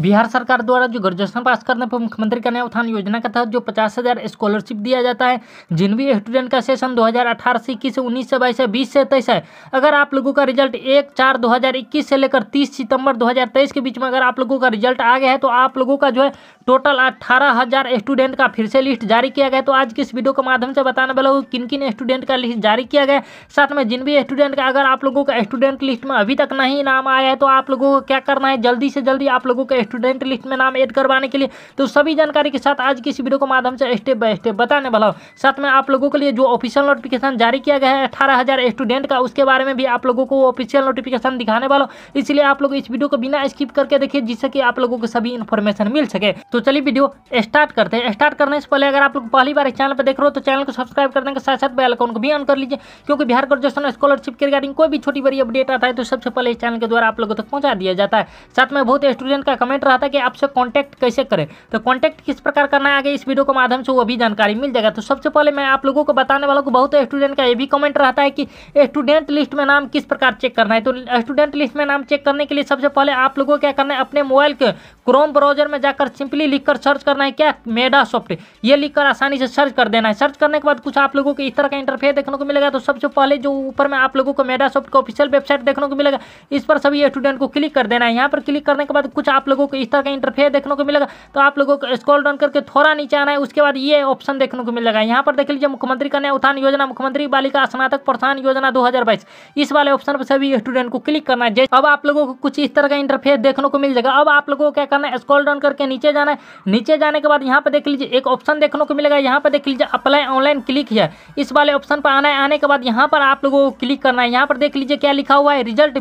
बिहार सरकार द्वारा जो ग्रेजुएशन पास करने पर मुख्यमंत्री कन्या उत्थान योजना के तहत जो पचास हज़ार स्कॉलरशिप दिया जाता है जिन भी स्टूडेंट का सेशन दो हज़ार अठारह से इक्कीस से उन्नीस से बाईस से बीस से तेईस है अगर आप लोगों का रिजल्ट एक चार दो हज़ार इक्कीस से लेकर तीस सितंबर दो हज़ार तेईस के बीच में अगर आप लोगों का रिजल्ट आ गया है तो आप लोगों का जो है टोटल अट्ठारह हज़ार स्टूडेंट का फिर से लिस्ट जारी किया गया तो आज किस वीडियो के माध्यम से बताने वाला हूँ किन किन स्टूडेंट का लिस्ट जारी किया गया साथ में जिन भी स्टूडेंट का अगर आप लोगों का स्टूडेंट लिस्ट में अभी तक नहीं नाम आया है तो आप लोगों को क्या करना है जल्दी से जल्दी आप लोगों का स्टूडेंट लिस्ट में नाम ऐड करवाने के लिए तो सभी जानकारी के साथ आज की इस वीडियो को माध्यम से स्टेप बाय स्टेप बताने वाला हूँ साथ में आप लोगों के लिए जो ऑफिशियल नोटिफिकेशन जारी किया गया है अठारह स्टूडेंट का उसके बारे में भी आप लोगों को ऑफिशियल नोटिफिकेशन दिखाने वाला हूँ इसलिए आप लोग इस वीडियो को बिना स्किप करके देखिए जिससे कि आप लोगों को सभी इन्फॉर्मेशन मिल सके तो चलिए वीडियो स्टार्ट करते हैं स्टार्ट करने से पहले अगर आप लोग पहली बार इस चैनल पर देख रहे हो तो चैनल को सब्सक्राइब करने के साथ साथ बेल अकाउंट को भी ऑन कर लीजिए क्योंकि बिहार ग्रेजुएशन स्कॉलरशिप के रिगार्डिंग कोई भी छोटी बड़ी अपडेट आता है तो सबसे पहले इस चैनल के द्वारा आप लोगों तक पहुंचा दिया जाता है साथ में बहुत स्टूडेंट का कमेंट कमेंट रहा था कि आपसे कॉन्टैक्ट कैसे करें तो कॉन्टैक्ट किस प्रकार करना है आगे इस वीडियो के माध्यम से वो भी जानकारी मिल जाएगा तो सबसे पहले मैं आप लोगों को बताने वाला हूँ बहुत स्टूडेंट का ये भी कमेंट रहता है कि स्टूडेंट लिस्ट में नाम किस प्रकार चेक करना है तो स्टूडेंट लिस्ट में नाम चेक करने के लिए सबसे पहले आप लोगों को क्या करना है अपने मोबाइल के क्रोम ब्राउजर में जाकर सिंपली लिख सर्च करना है क्या मेडा सॉफ्ट ये लिखकर आसानी से सर्च कर देना है सर्च करने के बाद कुछ आप लोगों को इस तरह का इंटरफेयर देखने को मिलेगा तो सबसे पहले जो ऊपर में आप लोगों को मेडा सॉफ्ट का ऑफिशियल वेबसाइट देखने को मिलेगा इस पर सभी स्टूडेंट को क्लिक कर देना है यहाँ पर क्लिक करने के बाद कुछ आप लोगों लोगों को इस तरह का इंटरफेयर देखने को मिलेगा तो आप लोगों को स्क्रॉल डाउन करके थोड़ा नीचे आना है उसके बाद ये ऑप्शन देखने को मिलेगा यहाँ पर देख लीजिए मुख्यमंत्री कन्या उत्थान योजना मुख्यमंत्री बालिका स्नातक प्रोत्साहन योजना दो इस वाले ऑप्शन पर सभी स्टूडेंट को क्लिक करना है अब आप लोगों को कुछ इस तरह का इंटरफेयर देखने को मिल जाएगा अब आप लोगों को क्या करना है स्क्रॉल डाउन करके नीचे जाना है नीचे जाने के बाद यहाँ पर देख लीजिए एक ऑप्शन देखने को मिलेगा यहाँ पर देख लीजिए अप्लाई ऑनलाइन क्लिक है इस वाले ऑप्शन पर आना है आने के बाद यहाँ पर आप लोगों को क्लिक करना है यहाँ पर देख लीजिए क्या लिखा हुआ है रिजल्ट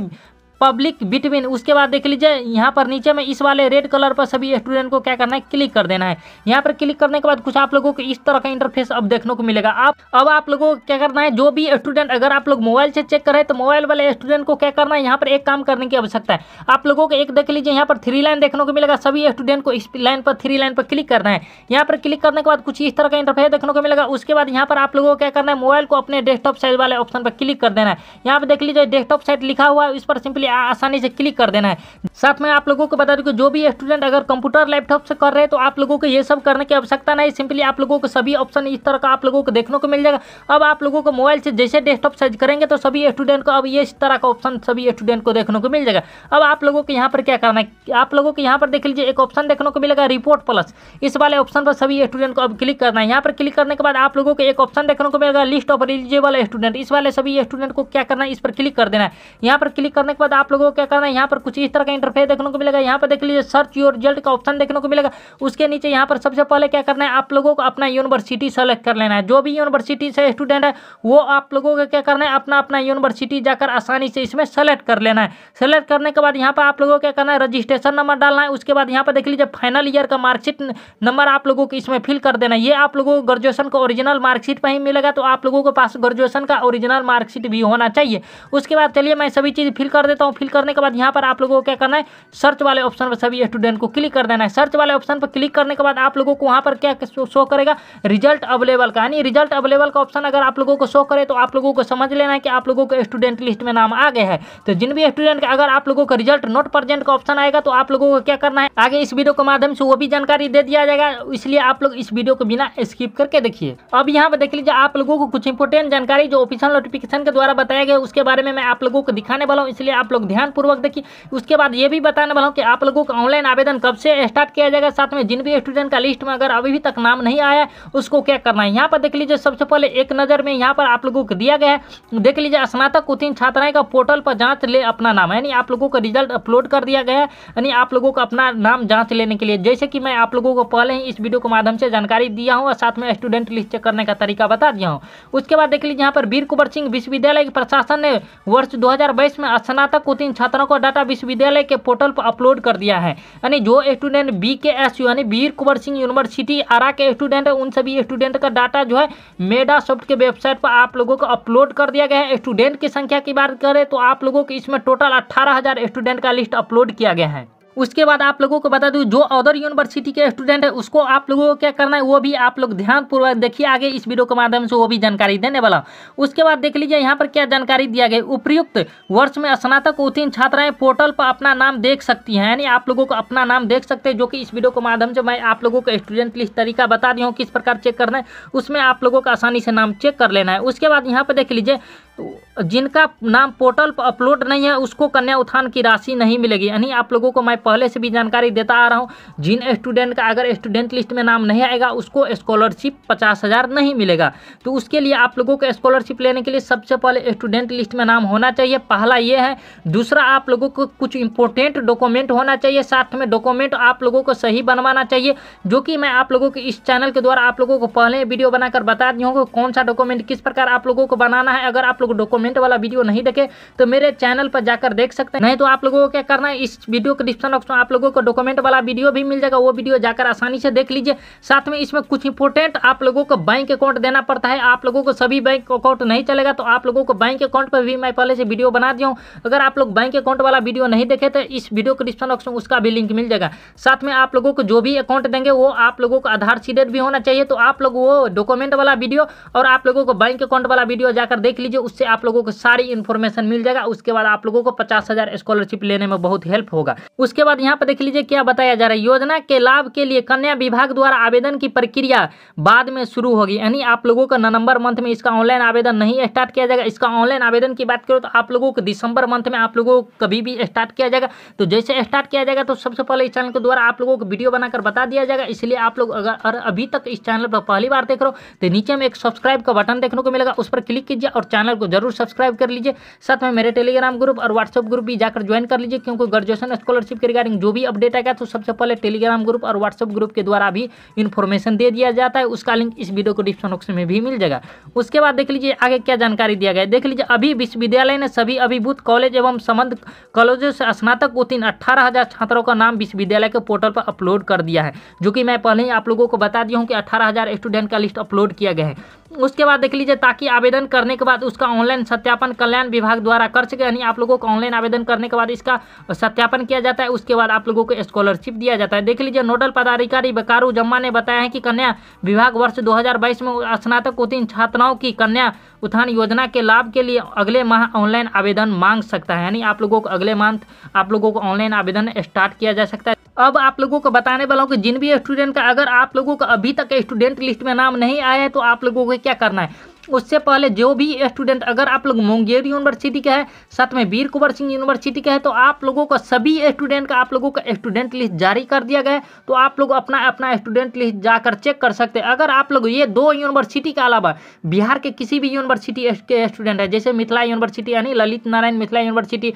पब्लिक बिटवीन उसके बाद देख लीजिए यहाँ पर नीचे में इस वाले रेड कलर पर सभी स्टूडेंट को क्या करना है क्लिक कर देना है यहाँ पर क्लिक करने के बाद कुछ आप लोगों को इस तरह का इंटरफेस अब देखने को मिलेगा आप अब आप लोगों को क्या करना है जो भी स्टूडेंट अगर आप लोग मोबाइल से चेक करें तो मोबाइल वाले स्टूडेंट को क्या करना है यहाँ पर एक काम करने की आवश्यकता है आप लोगों को एक देख लीजिए यहाँ पर थ्री लाइन देखने को मिलेगा सभी स्टूडेंट को इस लाइन पर थ्री लाइन पर क्लिक करना है यहाँ पर क्लिक करने के बाद कुछ इस तरह का इंटरफेस देखने को मिलेगा उसके बाद यहाँ पर आप लोगों को क्या करना है मोबाइल को अपने डेस्कटॉप साइज वाले ऑप्शन पर क्लिक कर देना है यहाँ पर देख लीजिए डेस्कटॉप साइट लिखा हुआ है उस पर सिंपली आसानी से क्लिक कर देना है साथ में आप लोगों को बता दूं कि जो भी स्टूडेंट अगर कंप्यूटर लैपटॉप से कर रहे हैं तो आप लोगों को ये सब करने की आवश्यकता नहीं सिंपली आप लोगों को सभी ऑप्शन इस तरह का आप लोगों को देखने को मिल जाएगा अब आप लोगों को मोबाइल से जैसे डेस्कटॉप सर्च करेंगे तो सभी स्टूडेंट को अब ये इस तरह का ऑप्शन सभी स्टूडेंट को देखने को मिल जाएगा अब आप लोगों को यहाँ पर क्या करना है आप लोगों को यहाँ पर देख लीजिए एक ऑप्शन देखने को मिलेगा रिपोर्ट प्लस इस वाले ऑप्शन पर सभी स्टूडेंट को अब क्लिक करना है यहाँ पर क्लिक करने के बाद आप लोगों को एक ऑप्शन देखने को मिलेगा लिस्ट ऑफ एलिजिबल स्टूडेंट इस वाले सभी स्टूडेंट को क्या करना है इस पर क्लिक कर देना है यहाँ पर क्लिक करने के बाद आप लोगों को क्या करना है यहाँ पर कुछ इस तरह का इंटरफेस देखने को मिलेगा यहाँ पर देख लीजिए सर्च योर रिजल्ट का ऑप्शन देखने को मिलेगा उसके नीचे यहाँ पर सबसे पहले क्या करना है आप लोगों को अपना यूनिवर्सिटी सेलेक्ट कर लेना है जो भी यूनिवर्सिटी से स्टूडेंट है वो आप लोगों को क्या करना है अपना अपना यूनिवर्सिटी जाकर आसानी से इसमें सेलेक्ट कर लेना है सेलेक्ट करने के बाद यहाँ पर आप लोगों को क्या करना है रजिस्ट्रेशन नंबर डालना है उसके बाद यहाँ पर देख लीजिए फाइनल ईयर का मार्कशीट नंबर आप लोगों को इसमें फिल कर देना है ये आप लोगों को ग्रेजुएशन का ओरिजिनल मार्कशीट पर ही मिलेगा तो आप लोगों के पास ग्रेजुएशन का ओरिजिनल मार्कशीट भी होना चाहिए उसके बाद चलिए मैं सभी चीज़ फिल कर देता हूँ हूँ फिल करने के बाद यहाँ पर आप लोगों को क्या करना है सर्च वाले ऑप्शन पर सभी स्टूडेंट को क्लिक कर देना है सर्च वाले ऑप्शन पर क्लिक करने के बाद आप लोगों को वहाँ पर क्या शो करेगा रिजल्ट अवेलेबल का यानी रिजल्ट अवेलेबल का ऑप्शन अगर आप लोगों को शो करे तो आप लोगों को समझ लेना है कि आप लोगों को स्टूडेंट लिस्ट में नाम आ गया है तो जिन भी स्टूडेंट का अगर आप लोगों का रिजल्ट नोट प्रजेंट का ऑप्शन आएगा तो आप लोगों को क्या करना है आगे इस वीडियो के माध्यम से वो भी जानकारी दे दिया जाएगा इसलिए आप लोग इस वीडियो को बिना स्किप करके देखिए अब यहाँ पर देख लीजिए आप लोगों को कुछ इंपोर्टेंट जानकारी जो ऑफिशियल नोटिफिकेशन के द्वारा बताया गया उसके बारे में मैं आप लोगों को दिखाने वाला हूँ इसलिए आप लोग लोग ध्यानपूर्वक देखिए उसके बाद ये भी बताने वाला हूँ कि आप लोगों का ऑनलाइन आवेदन कब से स्टार्ट किया जाएगा साथ में जिन भी स्टूडेंट का लिस्ट में अगर अभी भी तक नाम नहीं आया है उसको क्या करना है यहाँ पर देख लीजिए सबसे पहले एक नज़र में यहाँ पर आप लोगों को दिया गया है देख लीजिए स्नातक उत्तीर्ण छात्राएं का पोर्टल पर जाँच ले अपना नाम यानी आप लोगों का रिजल्ट अपलोड कर दिया गया है यानी आप लोगों का अपना नाम जाँच लेने के लिए जैसे कि मैं आप लोगों को पहले ही इस वीडियो के माध्यम से जानकारी दिया हूँ और साथ में स्टूडेंट लिस्ट चेक करने का तरीका बता दिया हूँ उसके बाद देख लीजिए यहाँ पर वीर कुंवर सिंह विश्वविद्यालय के प्रशासन ने वर्ष दो में स्नातक कोचिंग छात्रों को डाटा विश्वविद्यालय के पोर्टल पर अपलोड कर दिया है यानी जो student B K S U यानी वीर कुंवर सिंह यूनिवर्सिटी आरा के स्टूडेंट है उन सभी स्टूडेंट का डाटा जो है मेडा सॉफ्ट के वेबसाइट पर आप लोगों को अपलोड कर दिया गया है स्टूडेंट की संख्या की बात करें तो आप लोगों को इसमें टोटल अट्ठारह स्टूडेंट का लिस्ट अपलोड किया गया है उसके बाद आप लोगों को बता दूँ जो अदर यूनिवर्सिटी के स्टूडेंट है उसको आप लोगों को क्या करना है वो भी आप लोग ध्यानपूर्वक देखिए आगे इस वीडियो के माध्यम से वो भी जानकारी देने वाला उसके बाद देख लीजिए यहाँ पर क्या जानकारी दिया गया उपयुक्त वर्ष में स्नातक उत्तीर्ण छात्राएं पोर्टल पर अपना नाम देख सकती हैं यानी आप लोगों को अपना नाम देख सकते हैं जो कि इस वीडियो के माध्यम से मैं आप लोगों को स्टूडेंट लिस्ट तरीका बता दिया हूँ किस प्रकार चेक करना है उसमें आप लोगों को आसानी से नाम चेक कर लेना है उसके बाद यहाँ पर देख लीजिए तो जिनका नाम पोर्टल पर अपलोड नहीं है उसको कन्या उत्थान की राशि नहीं मिलेगी यानी आप लोगों को मैं पहले से भी जानकारी देता आ रहा हूँ जिन स्टूडेंट का अगर स्टूडेंट लिस्ट में नाम नहीं आएगा उसको स्कॉलरशिप पचास हज़ार नहीं मिलेगा तो उसके लिए आप लोगों को स्कॉलरशिप लेने के लिए सबसे पहले स्टूडेंट लिस्ट में नाम होना चाहिए पहला ये है दूसरा आप लोगों को कुछ इंपॉर्टेंट डॉक्यूमेंट होना चाहिए साथ में डॉक्यूमेंट आप लोगों को सही बनवाना चाहिए जो कि मैं आप लोगों के इस चैनल के द्वारा आप लोगों को पहले वीडियो बनाकर बता दी हूँ कौन सा डॉक्यूमेंट किस प्रकार आप लोगों को बनाना है अगर आप लोग लोग डॉक्यूमेंट वाला वीडियो नहीं देखे तो मेरे चैनल पर जाकर देख सकते हैं नहीं तो आप लोगों को क्या करना है इस वीडियो के डिस्क्रिप्शन बॉक्स में आप लोगों को डॉक्यूमेंट वाला वीडियो भी मिल जाएगा वो वीडियो जाकर आसानी से देख लीजिए साथ में इसमें कुछ इंपोर्टेंट आप लोगों को बैंक अकाउंट देना पड़ता है आप लोगों को सभी बैंक अकाउंट नहीं चलेगा तो आप लोगों को बैंक अकाउंट पर भी मैं पहले से वीडियो बना दिया हूँ अगर आप लोग बैंक अकाउंट वाला वीडियो नहीं देखे तो इस वीडियो के डिस्क्रिप्शन बॉक्स में उसका भी लिंक मिल जाएगा साथ में आप लोगों को जो भी अकाउंट देंगे वो आप लोगों को आधार सीडेट भी होना चाहिए तो आप लोग वो डॉक्यूमेंट वाला वीडियो और आप लोगों को बैंक अकाउंट वाला वीडियो जाकर देख लीजिए उससे आप लोगों को सारी इन्फॉर्मेशन मिल जाएगा उसके बाद आप लोगों को पचास हजार स्कॉलरशिप लेने में बहुत हेल्प होगा उसके बाद यहाँ पर देख लीजिए क्या बताया जा रहा है योजना के लाभ के लिए कन्या विभाग द्वारा आवेदन की प्रक्रिया बाद में शुरू होगी यानी आप लोगों का नवंबर मंथ में इसका ऑनलाइन आवेदन नहीं स्टार्ट किया जाएगा इसका ऑनलाइन आवेदन की बात करो तो आप लोगों को दिसंबर मंथ में आप लोगों को कभी भी स्टार्ट किया जाएगा तो जैसे स्टार्ट किया जाएगा तो सबसे पहले इस चैनल के द्वारा आप लोगों को वीडियो बनाकर बता दिया जाएगा इसलिए आप लोग अगर अभी तक इस चैनल पर पहली बार देख रहे हो तो नीचे में एक सब्सक्राइब का बटन देखने को मिलेगा उस पर क्लिक कीजिए और चैनल को जरूर सब्सक्राइब कर लीजिए साथ में मेरे टेलीग्राम ग्रुप और व्हाट्सअप ग्रुप भी जाकर ज्वाइन कर लीजिए क्योंकि ग्रेजुएशन स्कॉलरशिप के रिगार्डिंग जो भी अपडेट आएगा तो सबसे पहले टेलीग्राम ग्रुप और व्हाट्सअप ग्रुप के द्वारा भी इन्फॉर्मेशन दे दिया जाता है उसका लिंक इस वीडियो को डिस्क्रिप्शन बॉक्स में भी मिल जाएगा उसके बाद देख लीजिए आगे क्या जानकारी दिया गया देख लीजिए अभी विश्वविद्यालय ने सभी अभिभूत कॉलेज एवं संबंध कॉलेजों से स्नातक उत्तीर्ण अट्ठारह छात्रों का नाम विश्वविद्यालय के पोर्टल पर अपलोड कर दिया है जो कि मैं पहले ही आप लोगों को बता दिया हूँ कि अठारह स्टूडेंट का लिस्ट अपलोड किया गया है उसके बाद देख लीजिए ताकि आवेदन करने के बाद उसका ऑनलाइन सत्यापन कल्याण विभाग द्वारा कर सके यानी आप लोगों को ऑनलाइन आवेदन करने के बाद इसका सत्यापन किया जाता है उसके बाद आप लोगों को स्कॉलरशिप दिया जाता है देख लीजिए नोडल पदाधिकारी बकारू जम्मा ने बताया है कि कन्या विभाग वर्ष दो में स्नातक उत्तीर्ण छात्राओं की कन्या उत्थान योजना के लाभ के लिए अगले माह ऑनलाइन आवेदन मांग सकता है यानी आप लोगों को अगले मंथ आप लोगों को ऑनलाइन आवेदन स्टार्ट किया जा सकता है अब आप लोगों को बताने वाला हूँ कि जिन भी स्टूडेंट का अगर आप लोगों का अभी तक स्टूडेंट लिस्ट में नाम नहीं आया है तो आप लोगों को क्या करना है उससे पहले जो भी स्टूडेंट अगर आप लोग मुंगेर यूनिवर्सिटी का है साथ में वीर कुंवर सिंह यूनिवर्सिटी का है तो आप लोगों का सभी स्टूडेंट का आप लोगों का स्टूडेंट लिस्ट जारी कर दिया गया है तो आप लोग अपना अपना स्टूडेंट लिस्ट जाकर चेक कर सकते हैं अगर आप लोग ये दो यूनिवर्सिटी के अलावा बिहार के किसी भी यूनिवर्सिटी के स्टूडेंट है जैसे मिथिला यूनिवर्सिटी यानी ललित नारायण मिथिला यूनिवर्सिटी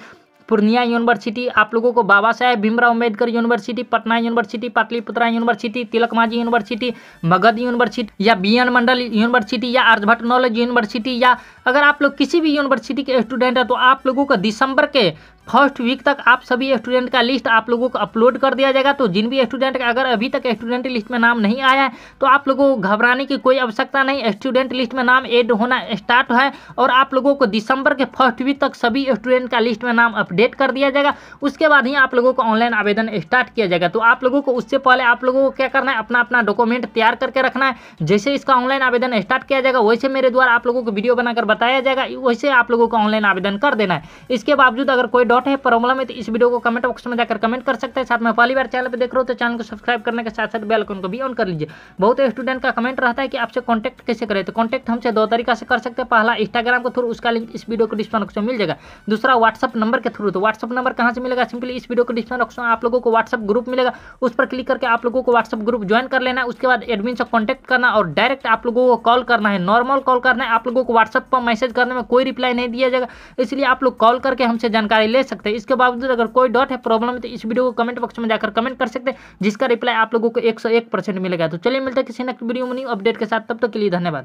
पूर्णिया यूनिवर्सिटी आप लोगों को Baba Saheb Bhimrao Ambedkar University Patna University Patliputra University Tilka Manjhi University Magadh University या बी एन मंडल यूनिवर्सिटी या आर्यभट्ट नॉलेज यूनिवर्सिटी या अगर आप लोग किसी भी यूनिवर्सिटी के स्टूडेंट हैं तो आप लोगों को दिसंबर के फर्स्ट वीक तक आप सभी स्टूडेंट का लिस्ट आप लोगों को अपलोड कर दिया जाएगा तो जिन भी स्टूडेंट का अगर अभी तक स्टूडेंट लिस्ट में नाम नहीं आया है तो आप लोगों को घबराने की कोई आवश्यकता नहीं स्टूडेंट लिस्ट में नाम एड होना स्टार्ट है और आप लोगों को दिसंबर के फर्स्ट वीक तक सभी स्टूडेंट का लिस्ट में नाम अपडेट कर दिया जाएगा उसके बाद ही आप लोगों को ऑनलाइन आवेदन स्टार्ट किया जाएगा तो आप लोगों को उससे पहले आप लोगों को क्या करना है अपना अपना डॉक्यूमेंट तैयार करके रखना है जैसे इसका ऑनलाइन आवेदन स्टार्ट किया जाएगा वैसे मेरे द्वारा आप लोगों को वीडियो बनाकर बताया जाएगा वैसे आप लोगों को ऑनलाइन आवेदन कर देना है इसके बावजूद अगर कोई डॉट है प्रॉब्लम है तो इस वीडियो को कमेंट बॉक्स में जाकर कमेंट कर सकते हैं साथ में पहली बार चैनल पर देख रहे हो तो चैनल को सब्सक्राइब करने के साथ साथ बेलकॉन को भी ऑन कर लीजिए बहुत स्टूडेंट का कमेंट रहता है कि आपसे कॉन्टैक्ट कैसे करें तो कॉन्टैक्ट हमसे दो तरीका से कर सकते हैं पहला इंस्टाग्राम के थ्रू उसका लिंक इस वीडियो को डिस्क्रिप्शन बॉक्स में मिल जाएगा दूसरा व्हाट्सअप नंबर के थ्रू तो व्हाट्सअप नंबर कहाँ से मिलेगा सिंपली इस वीडियो को डिस्क्रिप्शन बॉक्स में आप लोगों को व्हाट्सअप ग्रुप मिलेगा उस पर क्लिक करके आप लोगों को व्हाट्सअप ग्रुप ज्वाइन कर लेना उसके बाद एडमिन से कॉन्टैक्ट करना और डायरेक्ट आप लोगों को कॉल करना है नॉर्मल कॉल करना है आप लोगों को व्हाट्सअप पर मैसेज करने में कोई रिप्लाई नहीं दिया जाएगा इसलिए आप लोग कॉल करके हमसे जानकारी ले सकते हैं इसके बावजूद अगर कोई डॉट है प्रॉब्लम है तो इस वीडियो को कमेंट बॉक्स में जाकर कमेंट कर सकते हैं जिसका रिप्लाई आप लोगों को एक सौ एक परसेंट मिलेगा तो चलिए मिलता हैं किसी नेक्स्ट वीडियो में नहीं अपडेट के साथ तब तक तो के लिए धन्यवाद